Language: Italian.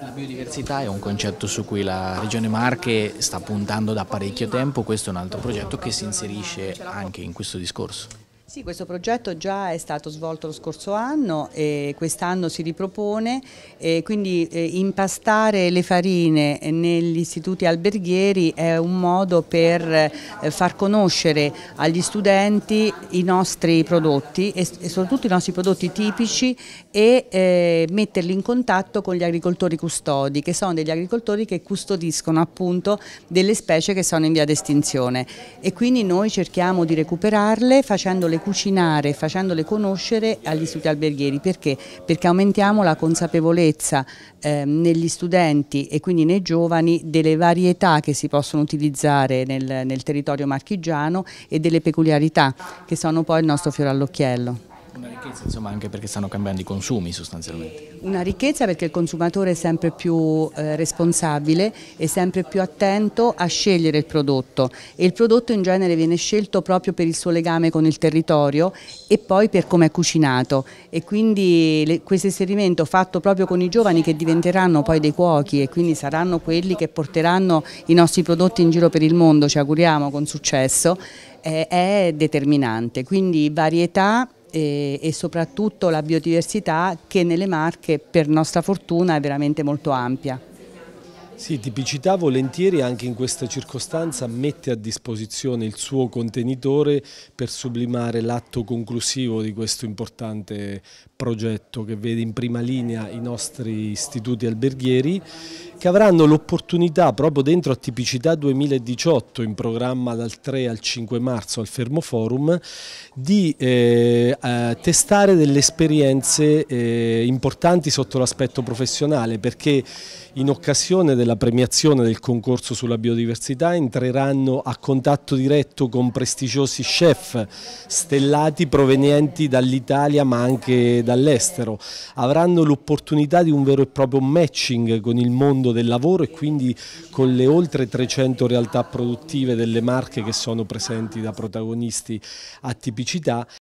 La biodiversità è un concetto su cui la Regione Marche sta puntando da parecchio tempo, questo è un altro progetto che si inserisce anche in questo discorso. Sì, questo progetto già è stato svolto lo scorso anno e quest'anno si ripropone, quindi eh, impastare le farine negli istituti alberghieri è un modo per eh, far conoscere agli studenti i nostri prodotti e, soprattutto i nostri prodotti tipici e eh, metterli in contatto con gli agricoltori custodi, che sono degli agricoltori che custodiscono appunto delle specie che sono in via d'estinzione e quindi noi cerchiamo di recuperarle facendole cucinare facendole conoscere agli istituti alberghieri, perché? Perché aumentiamo la consapevolezza eh, negli studenti e quindi nei giovani delle varietà che si possono utilizzare nel, nel territorio marchigiano e delle peculiarità che sono poi il nostro fiore all'occhiello. Una ricchezza insomma anche perché stanno cambiando i consumi sostanzialmente. Una ricchezza perché il consumatore è sempre più eh, responsabile e sempre più attento a scegliere il prodotto e il prodotto in genere viene scelto proprio per il suo legame con il territorio e poi per come è cucinato e quindi le, questo esperimento fatto proprio con i giovani che diventeranno poi dei cuochi e quindi saranno quelli che porteranno i nostri prodotti in giro per il mondo, ci auguriamo con successo, eh, è determinante. Quindi varietà e, e, soprattutto la biodiversità che nelle Marche per nostra fortuna è veramente molto ampia. Sì, tipicità volentieri anche in questa circostanza mette a disposizione il suo contenitore per sublimare l'atto conclusivo di questo importante progetto che vede in prima linea i nostri istituti alberghieri che avranno l'opportunità proprio dentro a Tipicità 2018 in programma dal 3 al 5 marzo al Fermo Forum di eh, eh, testare delle esperienze eh, importanti sotto l'aspetto professionale perché in occasione della premiazione del concorso sulla biodiversità entreranno a contatto diretto con prestigiosi chef stellati provenienti dall'Italia ma anche dall'estero. Avranno l'opportunità di un vero e proprio matching con il mondo mondo del lavoro e quindi con le oltre 300 realtà produttive delle marche che sono presenti da protagonisti a tipicità